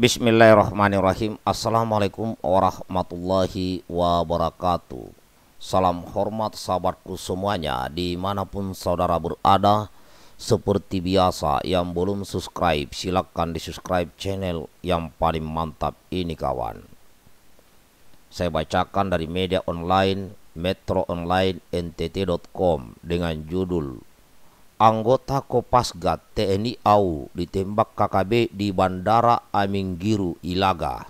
Bismillahirrahmanirrahim Assalamualaikum warahmatullahi wabarakatuh Salam hormat sahabatku semuanya Dimanapun saudara berada Seperti biasa yang belum subscribe Silahkan di subscribe channel yang paling mantap ini kawan Saya bacakan dari media online Metro online ntt.com Dengan judul anggota Kopasgat TNI AU ditembak KKB di Bandara Aminggiru, Ilaga.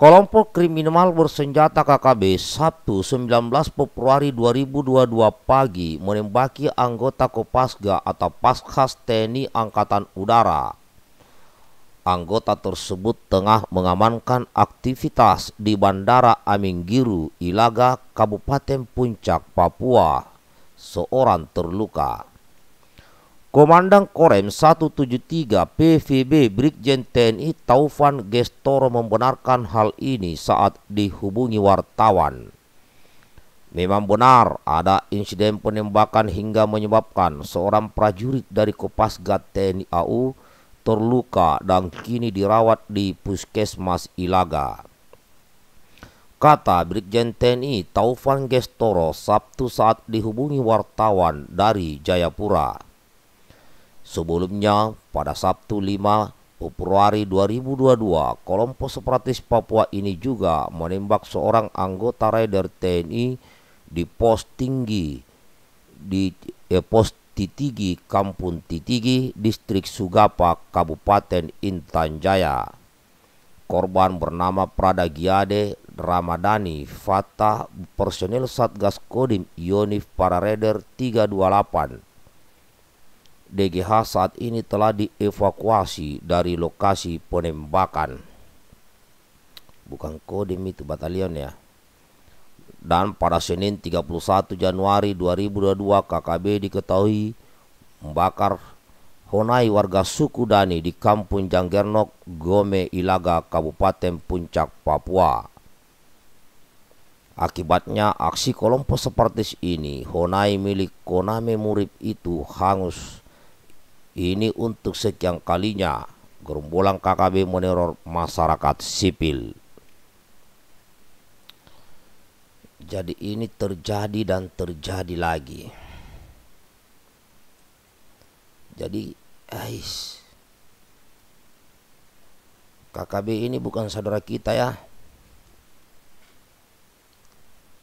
Kelompok kriminal bersenjata KKB Sabtu 19 Februari 2022 pagi menembaki anggota Kopasga atau Paskas TNI Angkatan Udara. Anggota tersebut tengah mengamankan aktivitas di Bandara Aminggiru, Ilaga, Kabupaten Puncak, Papua seorang terluka. Komandan Korem 173 PVB Brigjen TNI Taufan Gestoro membenarkan hal ini saat dihubungi wartawan. Memang benar ada insiden penembakan hingga menyebabkan seorang prajurit dari Kopasgat TNI AU terluka dan kini dirawat di Puskesmas Ilaga. Kata Brigjen TNI Taufan Gestoro Sabtu saat dihubungi wartawan dari Jayapura. Sebelumnya, pada Sabtu 5 Februari 2022, kelompok separatis Papua ini juga menembak seorang anggota Raider TNI di pos tinggi di eh, pos Titigi, Kampung Titigi, Distrik Sugapa, Kabupaten Intan Jaya. Korban bernama Prada Giade Ramadhani, Fatah, personil Satgas Kodim, Yonif Parareder 328. DGH saat ini telah dievakuasi dari lokasi penembakan. Bukan Kodim itu batalion ya. Dan pada Senin 31 Januari 2022 KKB diketahui membakar Honai warga suku Dani di Kampung Janggernok, Gome, Ilaga, Kabupaten Puncak, Papua. Akibatnya aksi kelompok separatis ini, Honai milik Konami Murib itu hangus. Ini untuk sekian kalinya, gerombolan KKB meneror masyarakat sipil. Jadi ini terjadi dan terjadi lagi. Jadi, ais. KKB ini bukan saudara kita ya.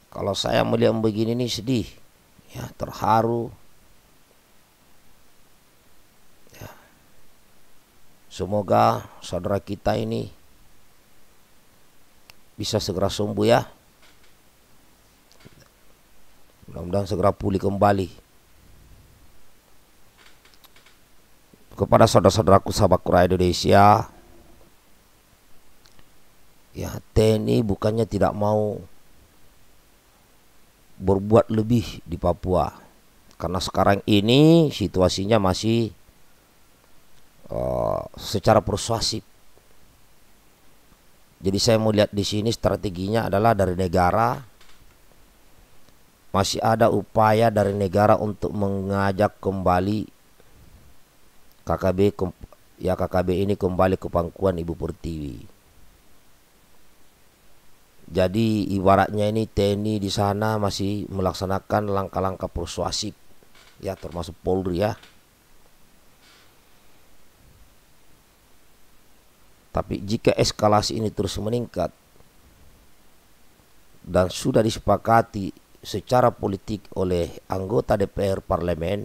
Kalau saya melihat begini ini sedih, ya terharu. Ya. Semoga saudara kita ini bisa segera sembuh ya. Mudah-mudahan segera pulih kembali. kepada saudara-saudaraku sahabat Kura Indonesia ya TNI bukannya tidak mau berbuat lebih di Papua karena sekarang ini situasinya masih uh, secara persuasif. Jadi saya mau lihat di sini strateginya adalah dari negara masih ada upaya dari negara untuk mengajak kembali KKB ya KKB ini kembali ke pangkuan Ibu Pertiwi. Jadi ibaratnya ini TNI di sana masih melaksanakan langkah-langkah persuasif ya termasuk Polri ya. Tapi jika eskalasi ini terus meningkat dan sudah disepakati secara politik oleh anggota DPR parlemen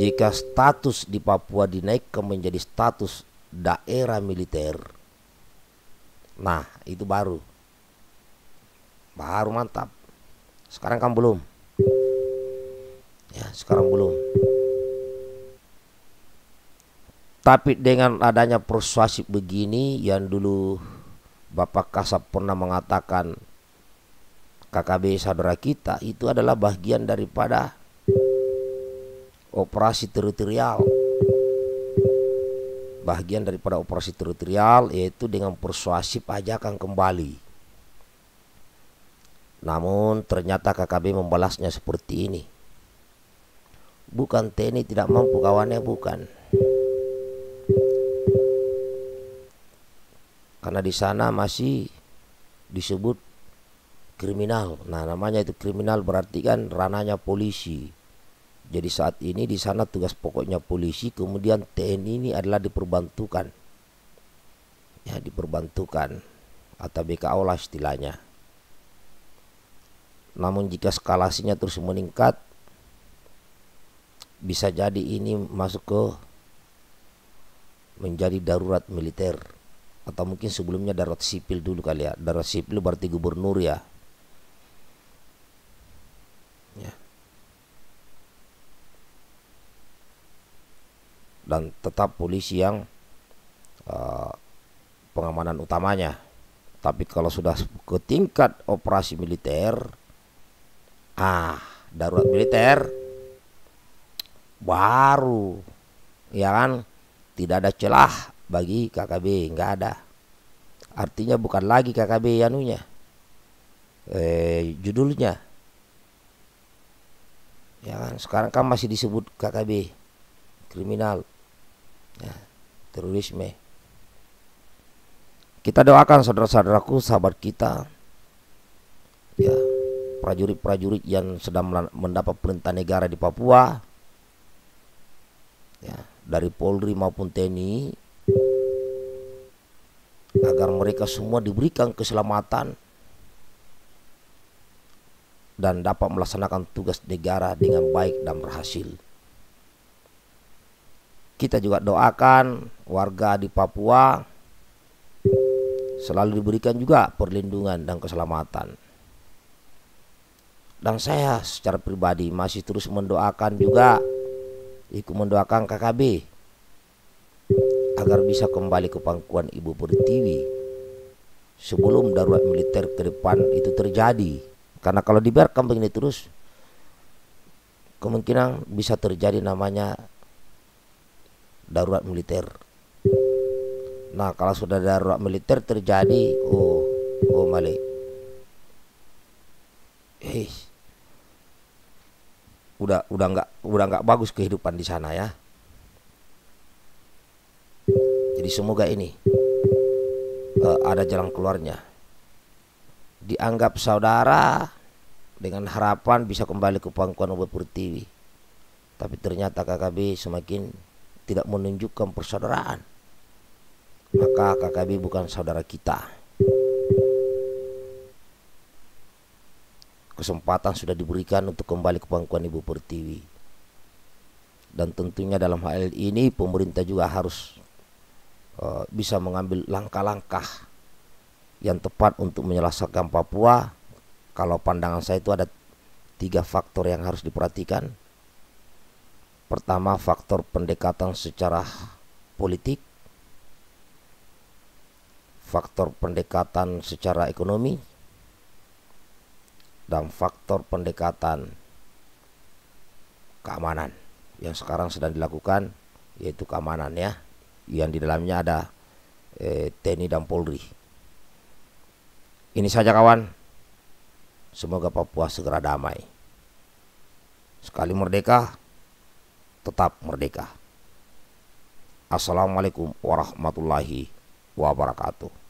jika status di Papua dinaikkan menjadi status daerah militer Nah, itu baru. Baru mantap. Sekarang kamu belum. Ya, sekarang belum. Tapi dengan adanya persuasif begini yang dulu Bapak Kasap pernah mengatakan KKB saudara kita itu adalah bagian daripada operasi teritorial bagian daripada operasi teritorial yaitu dengan persuasi pajakan kembali. Namun ternyata KKB membalasnya seperti ini. Bukan TNI tidak mampu kawannya bukan. Karena di sana masih disebut kriminal. Nah, namanya itu kriminal berarti kan ranahnya polisi. Jadi saat ini di sana tugas pokoknya polisi, kemudian TNI ini adalah diperbantukan. Ya, diperbantukan atau BKO lah istilahnya. Namun jika skalasinya terus meningkat bisa jadi ini masuk ke menjadi darurat militer atau mungkin sebelumnya darurat sipil dulu kali ya. Darurat sipil berarti gubernur ya. dan tetap polisi yang uh, pengamanan utamanya. Tapi kalau sudah ke tingkat operasi militer, ah darurat militer baru ya kan tidak ada celah bagi KKB nggak ada artinya bukan lagi KKB yanunya, eh, judulnya ya kan sekarang kan masih disebut KKB kriminal ya, terorisme. Kita doakan saudara-saudaraku, sahabat kita, ya, prajurit-prajurit yang sedang mendapat perintah negara di Papua, ya, dari Polri maupun TNI, agar mereka semua diberikan keselamatan dan dapat melaksanakan tugas negara dengan baik dan berhasil. Kita juga doakan warga di Papua selalu diberikan juga perlindungan dan keselamatan. Dan saya secara pribadi masih terus mendoakan juga ikut mendoakan KKB agar bisa kembali ke pangkuan Ibu Pertiwi sebelum darurat militer ke depan itu terjadi. Karena kalau dibiarkan begini terus kemungkinan bisa terjadi namanya darurat militer. Nah, kalau sudah darurat militer terjadi, oh, oh Malik. Hei. Udah udah enggak udah enggak bagus kehidupan di sana ya. Jadi semoga ini uh, ada jalan keluarnya. Dianggap saudara dengan harapan bisa kembali ke pangkuan Ubud Pertiwi. Tapi ternyata KKB semakin tidak menunjukkan persaudaraan, maka KKB bukan saudara kita. Kesempatan sudah diberikan untuk kembali ke pangkuan Ibu Pertiwi. Dan tentunya dalam hal ini pemerintah juga harus uh, bisa mengambil langkah-langkah yang tepat untuk menyelesaikan Papua. Kalau pandangan saya itu ada tiga faktor yang harus diperhatikan Pertama faktor pendekatan secara politik, faktor pendekatan secara ekonomi, dan faktor pendekatan keamanan yang sekarang sedang dilakukan yaitu keamanan ya yang di dalamnya ada eh, TNI dan Polri. Ini saja kawan. Semoga Papua segera damai. Sekali merdeka, tetap merdeka. Assalamualaikum warahmatullahi wabarakatuh.